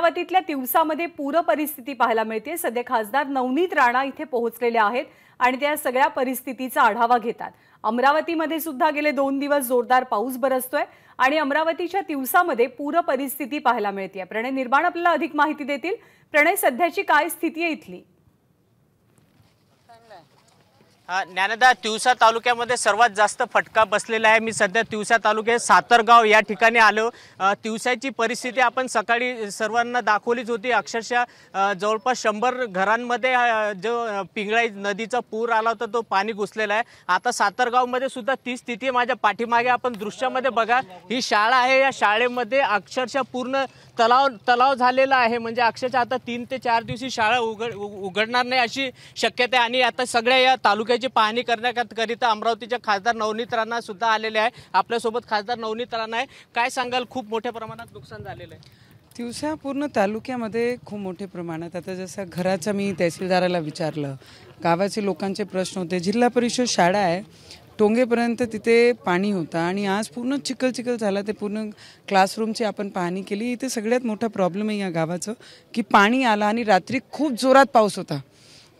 अमरावतीतल्या दिवसामध्ये पूर परिस्थिती पाहायला मिळते सध्या खासदार नवनीत राणा इथे पोहोचलेले आहेत आणि त्या सगळ्या परिस्थितीचा आढावा घेतात अमरावतीमध्ये सुद्धा गेले दोन दिवस जोरदार पाऊस बरसतोय आणि अमरावतीच्या दिवसामध्ये पूर परिस्थिती पाहायला मिळते प्रणय निर्माण आपल्याला अधिक माहिती देतील प्रणय सध्याची काय स्थिती आहे इथली ज्ञानदा तिवसा तालुक्यामध्ये सर्वात जास्त फटका बसलेला आहे मी सध्या तिवसा तालुक्यात सातरगाव या ठिकाणी आलो तिवसाची परिस्थिती आपण सकाळी सर्वांना दाखवलीच होती अक्षरशः जवळपास शंभर घरांमध्ये जो पिंगळाई नदीचा पूर आला होता तो पाणी घुसलेला आहे आता सातरगावमध्ये सुद्धा ती स्थिती माझ्या पाठीमागे आपण दृश्यामध्ये बघा ही शाळा आहे या शाळेमध्ये अक्षरशः पूर्ण तलाव तलाव झालेला आहे म्हणजे अक्षरशः आता तीन ते चार दिवशी शाळा उघड उघडणार नाही अशी शक्यता आहे आणि आता सगळ्या या तालुक्याची पाहणी करण्याकरिता अमरावतीच्या खासदार नवनीत राणा सुद्धा आलेले आहे आपल्यासोबत खासदार नवनीत राणा आहे काय सांगाल खूप मोठ्या प्रमाणात नुकसान झालेलं आहे दिवसा पूर्ण तालुक्यामध्ये खूप मोठे प्रमाणात आता जसं घराचं मी तहसीलदाराला विचारलं गावाचे लोकांचे प्रश्न होते जिल्हा परिषद शाळा आहे टोंगेपर्यंत तिथे पाणी होता, आणि आज पूर्ण चिखल चिखल झाला ते पूर्ण क्लासरूमची आपण पाहणी केली इथे सगळ्यात मोठा प्रॉब्लेम आहे या गावाचं की पाणी आला आणि रात्री खूप जोरात पाऊस होता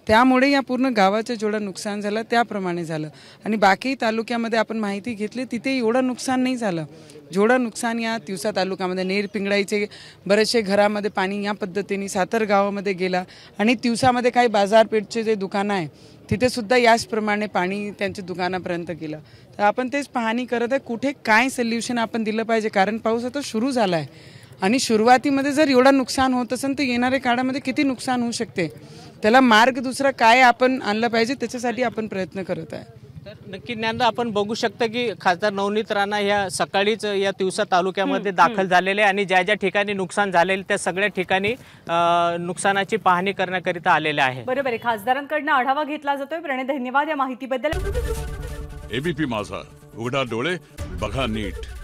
त्यामुळे या पूर्ण गावाचं जेवढं नुकसान झालं त्याप्रमाणे झालं आणि बाकी तालुक्यामध्ये आपण माहिती घेतली तिथे एवढं नुकसान नाही झालं जेवढं नुकसान या तिवसा तालुक्यामध्ये नेर पिंगळाईचे बरेचसे घरामध्ये पाणी या पद्धतीने सातर गावामध्ये गेला आणि तिवसामध्ये काही बाजारपेठचे जे दुकानं आहे तिथेसुद्धा याचप्रमाणे पाणी त्यांच्या दुकानापर्यंत गेलं तर आपण तेच पाहणी करत आहे कुठे काय सोल्युशन आपण दिलं पाहिजे कारण पाऊस आता सुरू झाला आहे आणि सुरुवातीमध्ये जर एवढं नुकसान होत असेल तर येणाऱ्या काळामध्ये किती नुकसान होऊ शकते त्याला मार्ग दुसरा काय आपण आणला पाहिजे त्याच्यासाठी आपण प्रयत्न करत आहे तर नक्की ज्ञान आपण बघू शकता की खासदार नवनीत राणा ह्या सकाळीच या दिवसा तालुक्यामध्ये दाखल झालेले आणि ज्या ज्या ठिकाणी नुकसान झालेले त्या सगळ्या ठिकाणी नुकसानाची पाहणी करण्याकरिता आलेले आहे बरोबर आहे खासदारांकडनं आढावा घेतला जातोय प्रणय धन्यवाद या माहितीबद्दल एबीपी माझा उघडा डोळे बघा नीट